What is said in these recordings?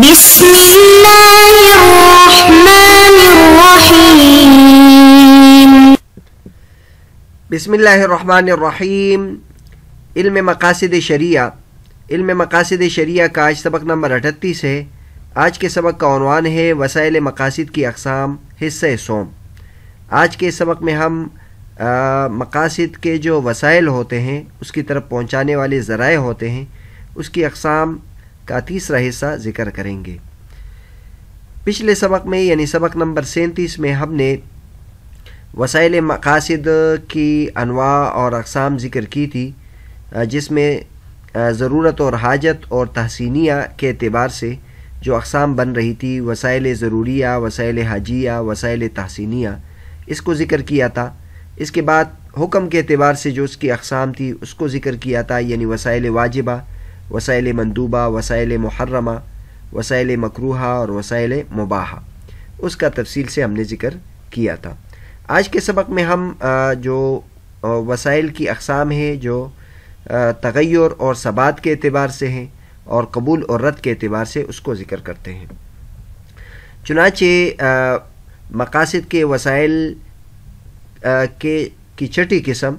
بسم الله इल्म मकासद शरिया इल्म मकासद शरिया का आज सबक नंबर अठतीस है आज के सबक का अनवान है वसाइल मकासद की अकसाम हिस्से सोम आज के सबक में हम आ, मकासद के जो वसाइल होते हैं उसकी तरफ पहुँचाने वाले ज़राए होते हैं उसकी अकसाम का तीसरा हिस्सा जिक्र करेंगे पिछले सबक में यानी सबक नंबर सैंतीस में हमने वसाइल मकासद की अनवा और अकसाम जिक्र की थी जिसमें ज़रूरत और हाजत और तहसीनिया के अतबार से जो अकसाम बन रही थी वसाइल ज़रूरिया वसाइल हाजिया वसाइल तहसीनिया इसको ज़िक्र किया था इसके बाद हुक्म के अतबार से जो उसकी अकसाम थी उसको ज़िक्र किया था यानी वसाइल वाजिबा वसाइल मंदूबा वसाइल मुहर्रमा वसाइल मकरूहा और वसाइल मुबाहा उसका तफसील से हमने ज़िक्र किया था आज के सबक में हम जो वसाइल की अकसाम है जो तगैर और सबात के अतबार से हैं और कबूल और रद्द के अतबार से उसको ज़िक्र करते हैं चुनाचे मकासद के वसाइल के की छठी किस्म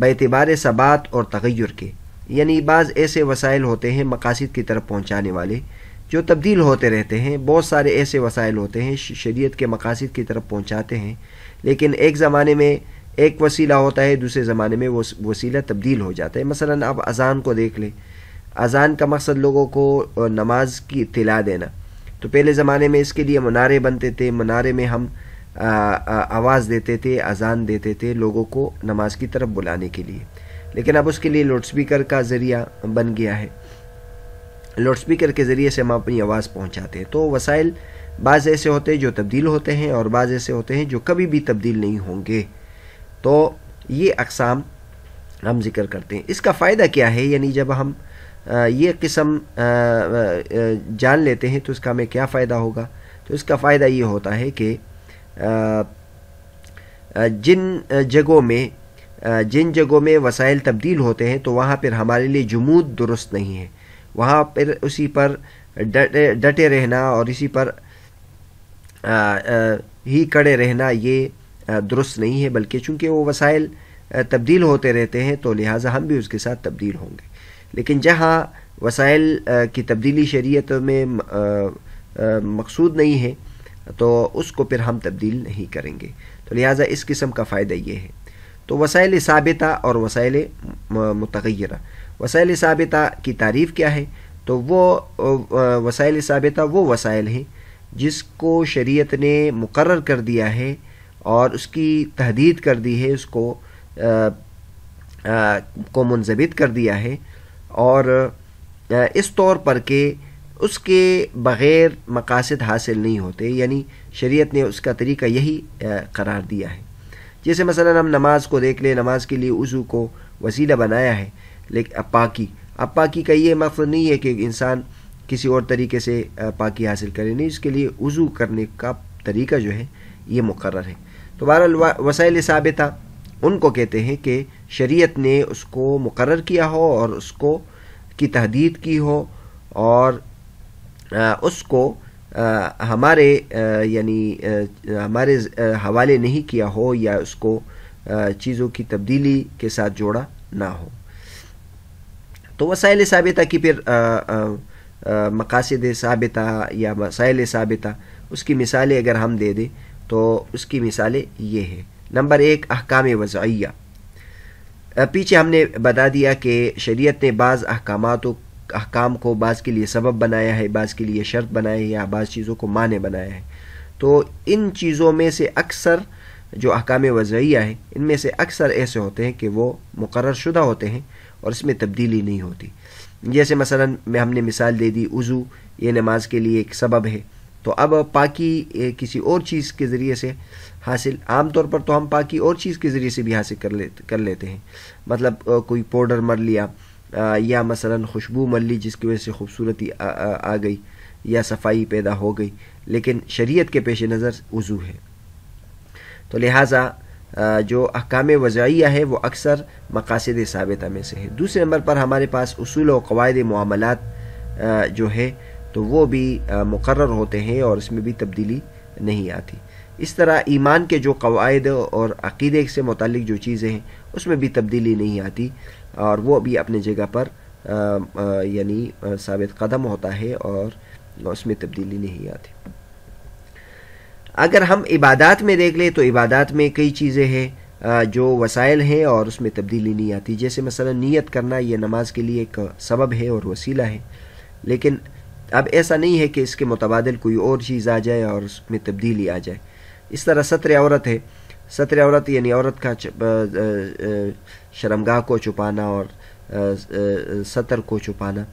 बतबार सबात और तगैर के यानी बाज़ ऐसे वसाइल होते हैं मकासद की तरफ पहुँचाने वाले जो तब्दील होते रहते हैं बहुत सारे ऐसे वसाइल होते हैं शरीत के मकासद की तरफ पहुँचाते हैं लेकिन एक ज़माने में एक वसीला होता है दूसरे ज़माने में वो वसीला तब्दील हो जाता है मसला आप अज़ान को देख लें अज़ान का मकसद लोगों को नमाज की इतला देना तो पहले ज़माने में इसके लिए मनारे बनते थे मनारे में हम आवाज़ देते थे अज़ान देते थे लोगों को नमाज की तरफ बुलाने के लिए लेकिन अब उसके लिए लाउड स्पीकर का ज़रिया बन गया है लाउड स्पीकर के ज़रिए से हम अपनी आवाज़ पहुँचाते हैं तो वसाइल बाज़ ऐसे होते हैं जो तब्दील होते हैं और बाज़ ऐसे होते हैं जो कभी भी तब्दील नहीं होंगे तो ये अकसाम हम जिक्र करते हैं इसका फ़ायदा क्या है यानी जब हम ये किस्म जान लेते हैं तो इसका हमें क्या फ़ायदा होगा तो इसका फ़ायदा ये होता है कि जिन जगहों में जिन जगहों में वसाइल तब्दील होते हैं तो वहाँ पर हमारे लिए जमूद दुरुस्त नहीं है वहाँ पर उसी पर डटे डटे रहना और इसी पर आ, आ, ही कड़े रहना ये दुरुस्त नहीं है बल्कि चूंकि वो वसाइल तब्दील होते रहते हैं तो लिहाजा हम भी उसके साथ तब्दील होंगे लेकिन जहाँ वसाइल की तब्दीली शरीयत में मकसूद नहीं है तो उसको फिर हम तब्दील नहीं करेंगे तो लिहाजा इस किस्म का फ़ायदा ये है तो वसाइल साबिता और वसाइल मतगैर वसाइल साबिता की तारीफ़ क्या है तो वो वसाइल साबिता वो वसाइल हैं जिसको शरीयत ने मुकर कर दिया है और उसकी तहदीद कर दी है उसको आ, आ, को मनजबित कर दिया है और आ, इस तौर पर के उसके बग़ैर मकासद हासिल नहीं होते यानी शरीयत ने उसका तरीका यही करार दिया है जैसे मसला हम नमाज को देख लें नमाज के लिए उज़ू को वसीला बनाया है लेकिन अब पाकी अब पाकी का ये मकसद नहीं है कि इंसान किसी और तरीके से पाकि हासिल करे नहीं इसके लिए वज़ू करने का तरीका जो है ये मुकर है तो बहरहाल वसाइल साबिता उनको कहते हैं कि शरीयत ने उसको मुकर किया हो और उसको की तहदीद की हो और उसको हमारे यानी हमारे हवाले नहीं किया हो या उसको चीज़ों की तब्दीली के साथ जोड़ा ना हो तो वसाइल साबिता की फिर मकासद सबित या वसाइल सबित उसकी मिसालें अगर हम दे दें तो उसकी मिसालें ये हैं नंबर एक अहकाम वज़ैया पीछे हमने बता दिया कि शरीयत ने बाज़ अहकाम अहकाम को बाज़ के लिए सबब बनाया है बाज़ के लिए शर्त बनाया है या बाज़ चीज़ों को माने बनाया है तो इन चीज़ों में से अक्सर जो अहकाम वजैया है इनमें से अक्सर ऐसे होते हैं कि वो मुकर शुदा होते हैं और इसमें तब्दीली नहीं होती जैसे मसलन में हमने मिसाल दे दी उज़ू ये नमाज के लिए एक सबब है तो अब पाकि किसी और चीज़ के ज़रिए से हासिल आम तौर पर तो हम पाकि और चीज़ के ज़रिए से भी हासिल कर ले कर लेते हैं मतलब कोई पाउडर मर लिया या मसलन खुशबू मल जिसकी वजह से खूबसूरती आ, आ, आ गई या सफाई पैदा हो गई लेकिन शरीयत के पेश नज़र वज़ू है तो लिहाजा जो अहकाम वज़ाइया है वो अक्सर मकासद सबता में से है दूसरे नंबर पर हमारे पास असूल और कवायद मामलत जो है तो वो भी मुकर होते हैं और इसमें भी तब्दीली नहीं आती इस तरह ईमान के जो कवायद और अकीदे से मुतल जो चीज़ें हैं उसमें भी तब्दीली नहीं आती और वो भी अपनी जगह पर यानी साबित कदम होता है और उसमें तब्दीली नहीं आती अगर हम इबादत में देख लें तो इबादत में कई चीज़ें हैं जो वसाइल हैं और उसमें तब्दीली नहीं आती जैसे मसला नीयत करना ये नमाज के लिए एक सबब है और वसीला है लेकिन अब ऐसा नहीं है कि इसके मुतबादल कोई और चीज़ आ जाए और उसमें तब्दीली आ जाए इस तरह सत्र औरत है सत्र औरत यानी औरत का शर्मगाह को छुपाना और सतर को छुपाना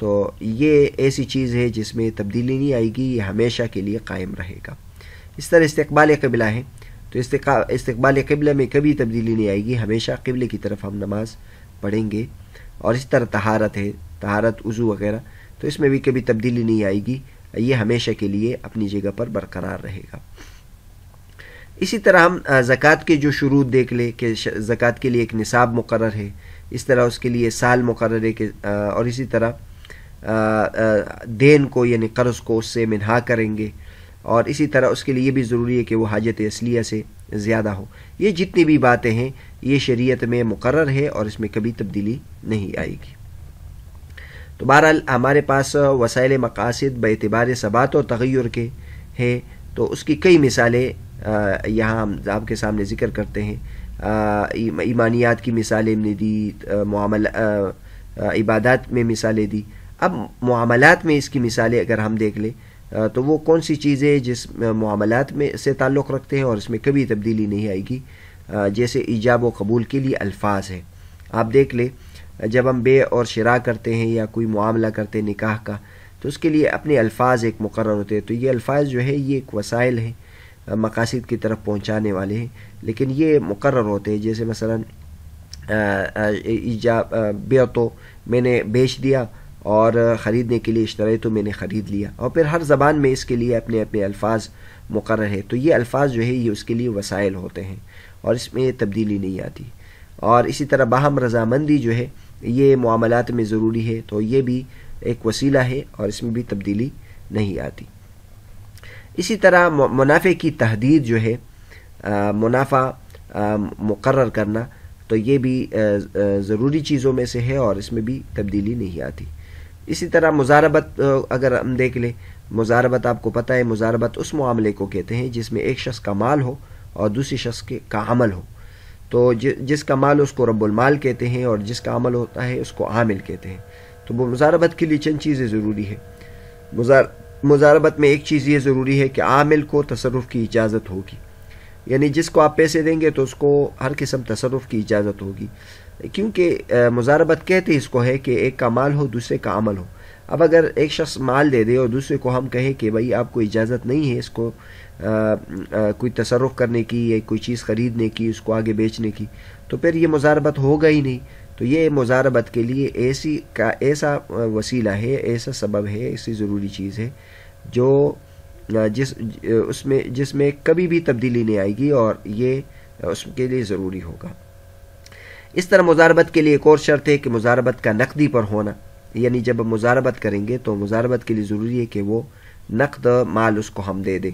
तो ये ऐसी चीज़ है जिसमें तब्दीली नहीं आएगी ये हमेशा के लिए कायम रहेगा इस तरह इस्तबाल कबिला है तो इस्तबाल कबिला में कभी तब्दीली नहीं आएगी हमेशा कबले की तरफ हम नमाज़ पढ़ेंगे और इस तरह तहारत है तहारत उज़ू वगैरह तो इसमें भी कभी तब्दीली नहीं आएगी ये हमेशा के लिए अपनी जगह पर बरकरार रहेगा इसी तरह हम ज़क़़त के जो शुरू देख लें कि ज़क़़त के लिए एक निसाब मुकर है इस तरह उसके लिए साल मुकर है कि और इसी तरह देन को यानी कर्ज़ को उससे मिनहा करेंगे और इसी तरह उसके लिए भी ज़रूरी है कि वो हाजत असलिया से ज़्यादा हो ये जितनी भी बातें हैं ये शरीत में मुकर है और इसमें कभी तब्दीली नहीं आएगी तो बहरहाल हमारे पास वसाइल मकासद बतबार सबात और तगैर के हैं तो उसकी कई मिसालें यहाँ हम आपके सामने ज़िक्र करते हैं ईमानियात की मिसालें हमने दी मामला इबादत में मिसालें दी अब मामलात में इसकी मिसालें अगर हम देख लें तो वो कौन सी चीज़ें जिस मामलात में से ताल्लुक़ रखते हैं और इसमें कभी तब्दीली नहीं आएगी जैसे ईजाब व कबूल के लिए अल्फाज हैं आप देख लें जब हम बे और शरा करते हैं या कोई मामला करते हैं निकाह का तो उसके लिए अपने अल्फाज एक मुकर होते हैं तो ये अल्फाज जो है ये एक वसाइल हैं मकासद की तरफ पहुँचाने वाले हैं लेकिन ये मुकर होते हैं जैसे मसला ईजा बे तो मैंने बेच दिया और ख़रीदने के लिए इश्तरे तो मैंने ख़रीद लिया और फिर हर ज़बान में इसके लिए अपने अपने अल्फाज मुकर है तो ये अल्फाज जो है ये उसके लिए वसाइल होते हैं और इसमें तब्दीली नहीं आती और इसी तरह बाहम रजामंदी जो है ये मामलत में ज़रूरी है तो ये भी एक वसीला है और इसमें भी तब्दीली नहीं आती इसी तरह मुनाफे की तहदीद जो है मुनाफा मुकर करना तो ये भी ज़रूरी चीज़ों में से है और इसमें भी तब्दीली नहीं आती इसी तरह मुजारबत अगर हम देख लें मुजारबत आपको पता है मुजारबत उस मामले को कहते हैं जिसमें एक शख्स का माल हो और दूसरी शख्स के का अमल हो तो जिसका माल उसको रब्बुलमाल कहते हैं और जिसका अमल होता है उसको आमिल कहते हैं तो वो मुजारबत के लिए चंद चीज़ें ज़रूरी है मुजार मुजारबत में एक चीज़ ये ज़रूरी है कि आमिल को तसरफ की इजाज़त होगी यानी जिसको आप पैसे देंगे तो उसको हर किस्म तसरफ की इजाज़त होगी क्योंकि मुजारबत कहते इसको है कि एक का माल हो दूसरे का अमल हो अब अगर एक शख्स माल दे दे और दूसरे को हम कहें कि भाई आपको इजाज़त नहीं है इसको आ, आ, कोई तसरफ करने की या कोई चीज़ ख़रीदने की उसको आगे बेचने की तो फिर ये मुजारबत होगा ही नहीं तो ये मुजारबत के लिए ऐसी का ऐसा वसीला है ऐसा सबब है ऐसी ज़रूरी चीज़ है जो जिस उसमें जिसमें कभी भी तब्दीली नहीं आएगी और ये उसके लिए ज़रूरी होगा इस तरह मुजारबत के लिए एक और शर्त है कि मुजारबत का नकदी पर होना यानी जब मुजारबत करेंगे तो मुजारबत के लिए ज़रूरी है कि वो नकद माल उसको हम दे दें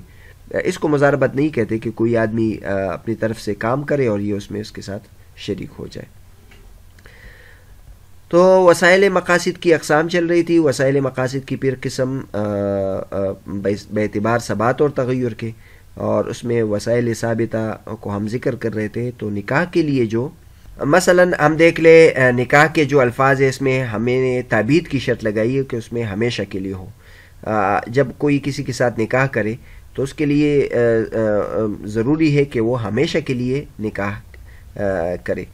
इसको मुजारबत नहीं कहते कि कोई आदमी अपनी तरफ से काम करे और ये उसमें उसके साथ शरीक हो जाए तो वसाइल मकासद की अकसाम चल रही थी वसाइल मकासद की फिर किस्म बेतबार सबात और तगैर के और उसमें वसाइल साबिता को हम जिक्र कर रहे थे तो निकाह के लिए जो मसला हम देख ले निकाह के जो अल्फाज है इसमें हमें ताबीत की शर्त लगाई है कि उसमें हमेशा के लिए हो जब कोई किसी के साथ निकाह करे तो उसके लिए ज़रूरी है कि वो हमेशा के लिए निकाह करे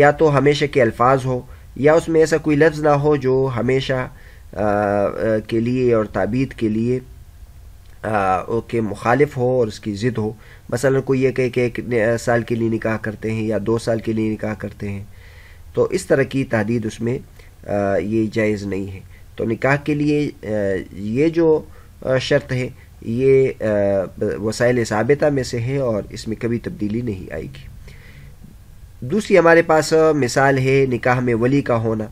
या तो हमेशा के अल्फाज हो या उसमें ऐसा कोई लफ्ज़ ना हो जो हमेशा आ, के लिए और ताबीत के लिए के मुखालिफ हो और उसकी ज़िद हो मसलन कोई ये कहे कि एक साल के लिए निकाह करते हैं या दो साल के लिए निकाह करते हैं तो इस तरह की तहदीद उसमें आ, ये जायज़ नहीं है तो निकाह के लिए ये जो शर्त है ये वसाइल साबिता में से है और इसमें कभी तब्दीली नहीं आएगी दूसरी हमारे पास मिसाल है निकाह में वली का होना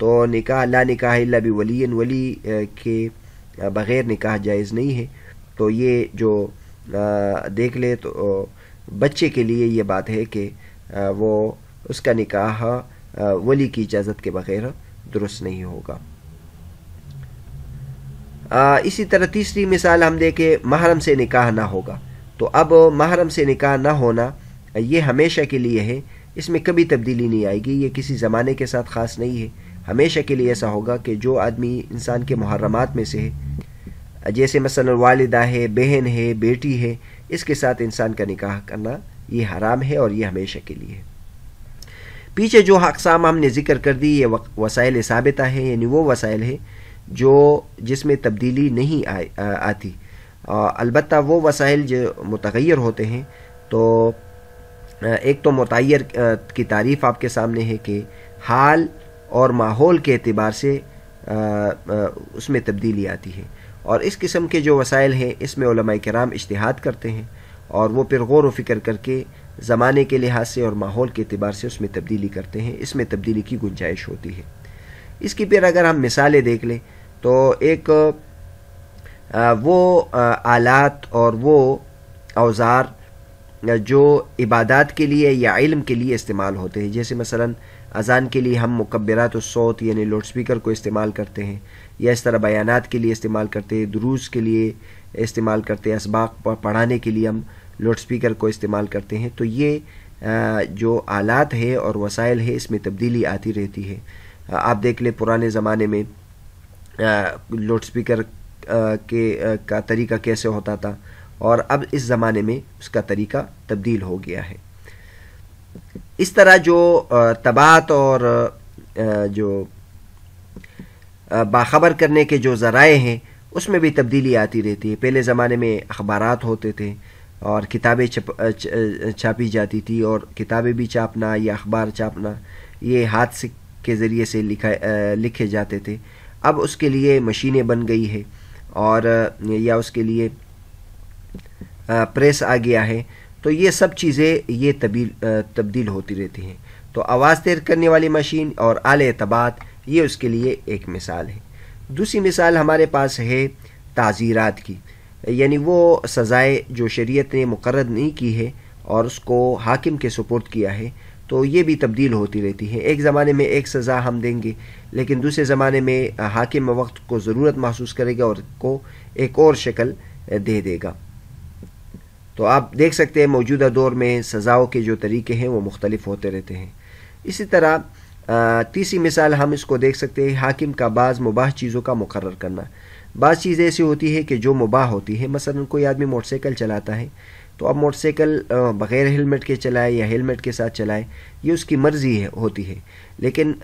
तो निकाह ला निकाह अल्ला भी वली वली के बग़ैर निकाह जायज़ नहीं है तो ये जो देख ले तो बच्चे के लिए ये बात है कि वो उसका निकाह वली की इजाज़त के बग़ैर दुरुस्त नहीं होगा आ, इसी तरह तीसरी मिसाल हम देखें महरम से निकाह ना होगा तो अब महरम से निकाह ना होना ये हमेशा के लिए है इसमें कभी तब्दीली नहीं आएगी ये किसी ज़माने के साथ ख़ास नहीं है हमेशा के लिए ऐसा होगा कि जो आदमी इंसान के मुहर्रमात में से है जैसे मसल वालदा है बहन है बेटी है इसके साथ इंसान का निकाह करना ये हराम है और ये हमेशा के लिए पीछे जो अकसाम हमने ज़िक्र कर दी ये वसाइल साबिता है यानी वो वसाइल है जो जिसमें तब्दीली नहीं आ, आ, आती अलबत् वो वसाइल जो मतगैर होते हैं तो एक तो मतयर की तारीफ़ आपके सामने है कि हाल और माहौल के अतबार से उसमें तब्दीली आती है और इस किस्म के जो वसाइल हैं इसमें कराम इश्तहाद करते हैं और वो फिर गौर व फिक्र करके ज़माने के लिहाज से और माहौल के अतबार से उसमें तब्दीली करते हैं इसमें तब्दीली की गुंजाइश होती है इसकी फिर अगर हम मिसालें देख लें तो एक वो आलात और वो अवज़ार जो इबादत के लिए या इल्म के लिए इस्तेमाल होते हैं जैसे मसलन अजान के लिए हम मुकबरात सौत यानी लाउड स्पीकर को इस्तेमाल करते हैं या इस तरह बयानात के लिए इस्तेमाल करते हैं दरूस के लिए इस्तेमाल करते हैं इसबाक पढ़ाने के लिए हम लाउड स्पीकर को इस्तेमाल करते हैं तो ये जो आलात है और वसाइल है इसमें तब्दीली आती रहती है आप देख लें पुराने ज़माने में लाउड स्पीकर के का तरीका कैसे होता था और अब इस ज़माने में उसका तरीका तब्दील हो गया है इस तरह जो तबात और जो बाखबर करने के जो ज़राए हैं उसमें भी तब्दीली आती रहती है पहले ज़माने में अखबार होते थे और किताबें छापी जाती थी और किताबें भी छापना या अखबार छापना ये हाथ से के ज़रिए से लिखा लिखे जाते थे अब उसके लिए मशीनें बन गई है और या उसके लिए प्रेस आ गया है तो ये सब चीज़ें ये तबील तब्दील होती रहती हैं तो आवाज़ तैर करने वाली मशीन और आल एतबात ये उसके लिए एक मिसाल है दूसरी मिसाल हमारे पास है ताज़ीरत की यानी वो सज़ाएँ जो शरीयत ने मुकर नहीं की है और उसको हाकिम के सपोर्ट किया है तो ये भी तब्दील होती रहती है एक ज़माने में एक सज़ा हम देंगे लेकिन दूसरे ज़माने में हाकिम वक्त को ज़रूरत महसूस करेगा और को एक और शक्ल दे देगा तो आप देख सकते हैं मौजूदा दौर में सज़ाओं के जो तरीके हैं वो मुख्तलिफ होते रहते हैं इसी तरह तीसरी मिसाल हम इसको देख सकते हैं हाकिम का बाज़ मुबाह चीज़ों का मुकर करना बाज़ चीज़ें ऐसी होती है कि जो मुबाह होती है मसलन कोई आदमी मोटरसाइकिल चलाता है तो अब मोटरसाइकिल बग़ैर हेलमेट के चलाए या हेलमेट के साथ चलाए ये उसकी मर्ज़ी है होती है लेकिन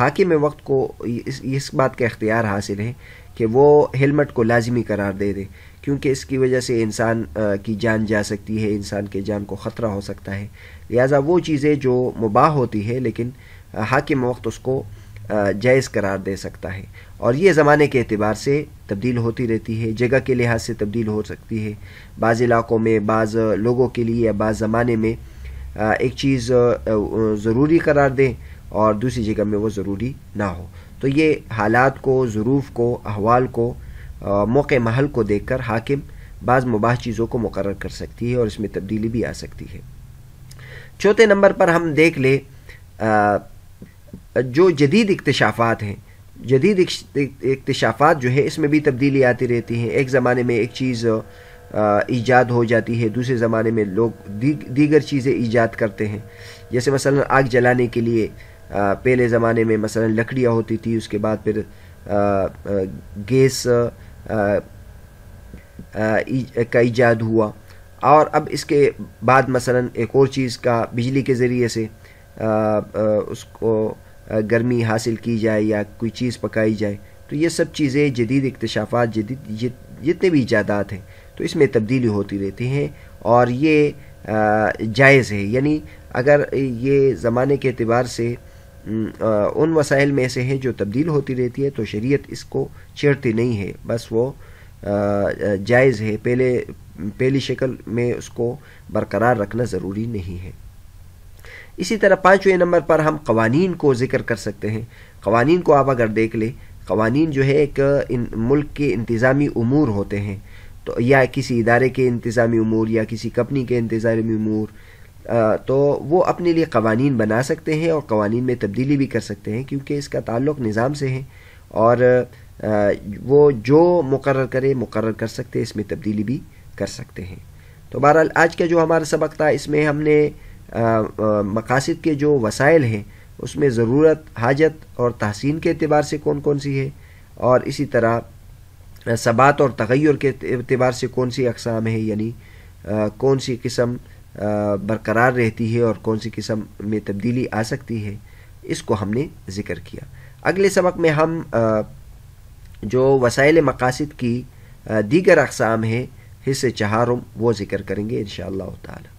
हाकिम वक्त को इस इस बात का इख्तियार हासिल है कि वो हेलमेट को लाजमी करार दे दे क्योंकि इसकी वजह से इंसान की जान जा सकती है इंसान के जान को ख़तरा हो सकता है लिहाजा वो चीज़ें जो मुबाह होती है लेकिन हाकिम वक्त उसको जायज़ करार दे सकता है और ये ज़माने के अतबार से तब्दील होती रहती है जगह के लिहाज से तब्दील हो सकती है बाज़ इलाक़ों में बाज़ लोगों के लिए या बाज़ ज़माने में एक चीज़ ज़रूरी करार दें और दूसरी जगह में वो ज़रूरी ना हो तो ये हालात को ज़रूफ़ को अहवाल को मौके महल को देखकर हाकिम बाज़ मुबाह चीज़ों को मुकर कर सकती है और इसमें तब्दीली भी आ सकती है चौथे नंबर पर हम देख ले जो जदीद इकतशाफात हैं जदीद इकतशाफात जो है इसमें भी तब्दीली आती रहती हैं एक ज़माने में एक चीज़ ईजाद हो जाती है दूसरे ज़माने में लोग दी, दीगर चीज़ें ईजाद करते हैं जैसे मसलन आग जलाने के लिए पहले ज़माने में मसलन लकड़ियाँ होती थी उसके बाद फिर गैस का ईजाद हुआ और अब इसके बाद मसलन एक और चीज़ का बिजली के ज़रिए से आ, आ, उसको गर्मी हासिल की जाए या कोई चीज़ पकाई जाए तो ये सब चीज़ें जदीद इकतशाफात जदीद जितने भी ईजादात हैं तो इसमें तब्दीली होती रहती हैं और ये जायज़ है यानी अगर ये ज़माने के अतबार से उन वसाइल में से हैं जो तब्दील होती रहती है तो शरीयत इसको छेड़ती नहीं है बस वो जायज़ है पहले पहली शक्ल में उसको बरकरार रखना ज़रूरी नहीं है इसी तरह पाँचवें नंबर पर हम कवानीन को जिक्र कर सकते हैं कवानीन को आप अगर देख लें कवानीन जो है एक इन मुल्क के इंतज़ामी अमूर होते हैं तो या किसी इदारे के इंतज़ामी अमूर या किसी कंपनी के इंतज़ामी अमूर तो वो अपने लिए कवानीन बना सकते हैं और कवानीन में तब्दीली भी कर सकते हैं क्योंकि इसका ताल्लुक निज़ाम से है और वो जो मुकर करे मुकर कर सकते हैं इसमें तब्दीली भी कर सकते हैं तो बहरहाल आज का जो हमारा सबक था इसमें हमने मकासद के जो वसाइल हैं उसमें ज़रूरत हाजत और तहसीन के अतबार से कौन कौन सी है और इसी तरह सबात और तगैर के अतबार से कौन सी अकसाम है यानी कौन सी किस्म बरकरार रहती है और कौन सी किस्म में तब्दीली आ सकती है इसको हमने ज़िक्र किया अगले सबक में हम जो वसाइल मकासद की दीगर अकसाम है हिस्से चहारम वो ज़िक्र करेंगे इन शाह